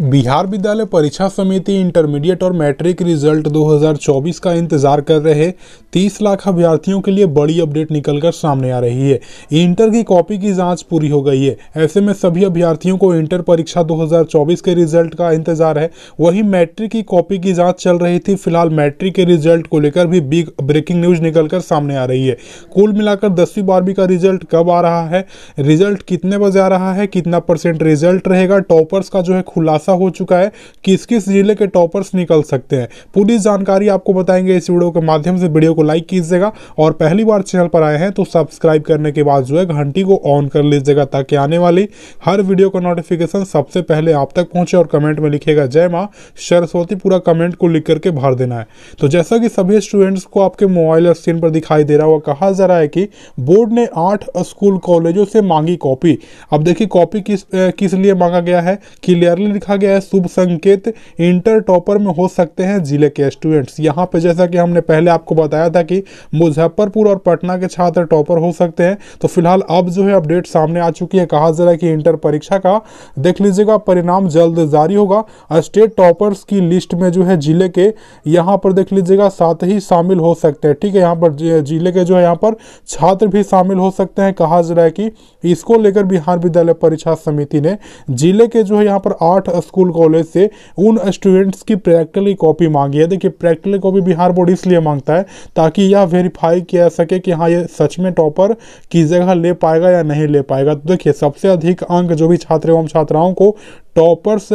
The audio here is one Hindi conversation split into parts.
बिहार विद्यालय परीक्षा समिति इंटरमीडिएट और मैट्रिक रिजल्ट 2024 का इंतजार कर रहे 30 लाख अभ्यर्थियों के लिए बड़ी अपडेट निकलकर सामने आ रही है इंटर की कॉपी की जांच पूरी हो गई है ऐसे में सभी अभ्यर्थियों को इंटर परीक्षा 2024 के रिजल्ट का इंतजार है वहीं मैट्रिक की कॉपी की जाँच चल रही थी फिलहाल मैट्रिक के रिजल्ट को लेकर भी बिग ब्रेकिंग न्यूज निकल सामने आ रही है कुल मिलाकर दसवीं बारहवीं का रिजल्ट कब आ रहा है रिजल्ट कितने बजे आ रहा है कितना परसेंट रिजल्ट रहेगा टॉपर्स का जो है खुलासा ऐसा हो चुका है कि किस किस जिले के टॉपर्स निकल सकते हैं पूरी जानकारी आपको बताएंगे इस वीडियो के माध्यम से वीडियो को लाइक कीजिएगा और पहली बार चैनल पर आए हैं तो सब्सक्राइब करने के बाद जो है घंटी को ऑन कर लीजिएगा ताकि आने वाली हर वीडियो का नोटिफिकेशन सबसे पहले आप तक पहुंचे और कमेंट में लिखेगा जय माँ सरस्वती पूरा कमेंट को लिख करके भर देना है तो जैसा कि सभी स्टूडेंट्स को आपके मोबाइल स्क्रीन पर दिखाई दे रहा हुआ कहा जा रहा है कि बोर्ड ने आठ स्कूल कॉलेजों से मांगी कॉपी अब देखिए कॉपी किस किस लिए मांगा गया है क्लियरली लिखा गया है शुभ संकेत इंटर टॉपर में हो सकते हैं जिले के स्टूडेंट्स यहाँ पे जैसा कि हमने पहले आपको बताया था कि मुजफ्फरपुर और पटना के छात्र टॉपर हो सकते हैं तो फिलहाल अब जो है अपडेट सामने आ चुकी है कहा जा रहा है कि इंटर परीक्षा का देख लीजिएगा परिणाम जल्द जारी होगा स्टेट टॉपर्स की लिस्ट में जो है जिले के यहाँ पर देख लीजिएगा साथ ही शामिल हो सकते हैं ठीक है यहाँ पर जिले के जो है यहाँ पर छात्र भी शामिल हो सकते हैं कहा जा रहा है कि इसको लेकर बिहार विद्यालय परीक्षा समिति ने जिले के जो है यहाँ पर आठ स्कूल कॉलेज से उन स्टूडेंट्स की प्रैक्टिकली कॉपी मांगी है देखिए प्रैक्टिकल कॉपी बिहार बोर्ड इसलिए मांगता है ताकि यह वेरीफाई किया सके कि हाँ ये सच में टॉपर की जगह ले पाएगा या नहीं ले पाएगा तो देखिए सबसे अधिक अंक जो भी छात्र एवं छात्राओं को टॉपर्स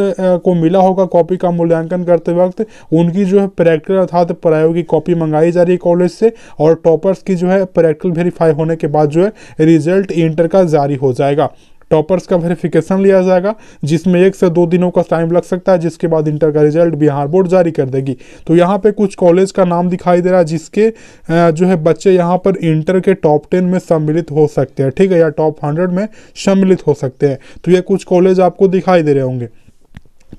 को मिला होगा कॉपी का मूल्यांकन करते वक्त उनकी जो है प्रैक्टिकल अर्थात प्रायोगिक कॉपी मंगाई जा रही है कॉलेज से और टॉपर्स की जो है प्रैक्टिकल वेरीफाई होने के बाद जो है रिजल्ट इंटर का जारी हो जाएगा टॉपर्स का वेरिफिकेशन लिया जाएगा जिसमें एक से दो दिनों का टाइम लग सकता है जिसके बाद इंटर का रिजल्ट बिहार बोर्ड जारी कर देगी तो यहाँ पे कुछ कॉलेज का नाम दिखाई दे रहा है जिसके जो है बच्चे यहाँ पर इंटर के टॉप टेन में सम्मिलित हो सकते हैं ठीक है या टॉप हंड्रेड में सम्मिलित हो सकते हैं तो ये कुछ कॉलेज आपको दिखाई दे रहे होंगे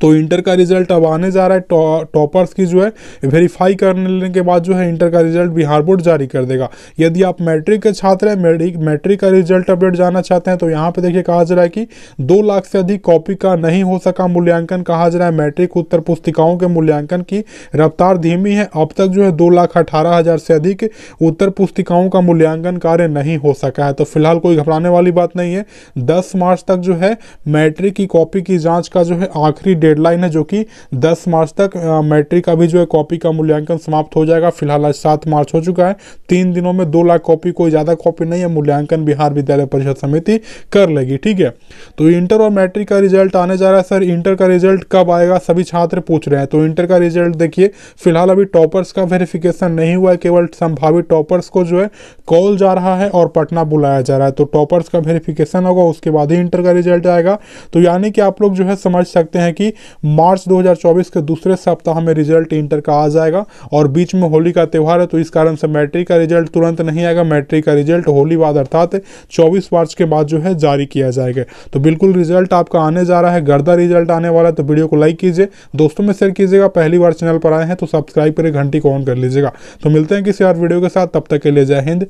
तो इंटर का रिजल्ट अब आने जा रहा है टॉपर्स की जो है वेरीफाई करने लेने के बाद जो है इंटर का रिजल्ट बिहार बोर्ड जारी कर देगा यदि आप मैट्रिक के छात्र हैं मैट्रिक का रिजल्ट अपडेट जाना चाहते हैं तो यहाँ पे देखिए कहा जा रहा है कि दो लाख से अधिक कॉपी का नहीं हो सका मूल्यांकन कहा जा रहा है मैट्रिक उत्तर पुस्तिकाओं के मूल्यांकन की रफ्तार धीमी है अब तक जो है दो लाख हज़ार से अधिक उत्तर पुस्तिकाओं का मूल्यांकन कार्य नहीं हो सका है तो फिलहाल कोई घबराने वाली बात नहीं है दस मार्च तक जो है मैट्रिक की कॉपी की जाँच का जो है आखिरी डेडलाइन है जो कि 10 मार्च तक मैट्रिक का भी जो है कॉपी का मूल्यांकन समाप्त हो जाएगा फिलहाल आज सात मार्च हो चुका है तीन दिनों में दो लाख कॉपी कोई ज़्यादा कॉपी नहीं है मूल्यांकन बिहार विद्यालय परिषद समिति कर लेगी ठीक है तो इंटर और मैट्रिक का रिजल्ट आने जा रहा है सर इंटर का रिजल्ट कब आएगा सभी छात्र पूछ रहे हैं तो इंटर का रिजल्ट देखिए फिलहाल अभी टॉपर्स का वेरिफिकेशन नहीं हुआ है केवल संभावित टॉपर्स को जो है कॉल जा रहा है और पटना बुलाया जा रहा है तो टॉपर्स का वेरिफिकेशन होगा उसके बाद ही इंटर का रिजल्ट आएगा तो यानी कि आप लोग जो है समझ सकते हैं कि मार्च 2024 के दूसरे सप्ताह में रिजल्ट इंटर का आ जाएगा और बीच में होली का त्यौहार है तो इस कारण से मैट्रिक का रिजल्ट तुरंत नहीं आएगा मैट्रिक का रिजल्ट होली बाद अर्थात चौबीस मार्च के बाद जो है जारी किया जाएगा तो बिल्कुल रिजल्ट आपका आने जा रहा है गर्दा रिजल्ट आने वाला है तो वीडियो को लाइक कीजिए दोस्तों में शेयर कीजिएगा पहली बार चैनल पर आए हैं तो सब्सक्राइब करें घंटी को ऑन कर लीजिएगा तो मिलते हैं किसी और वीडियो के साथ तब तक के लिए जय हिंद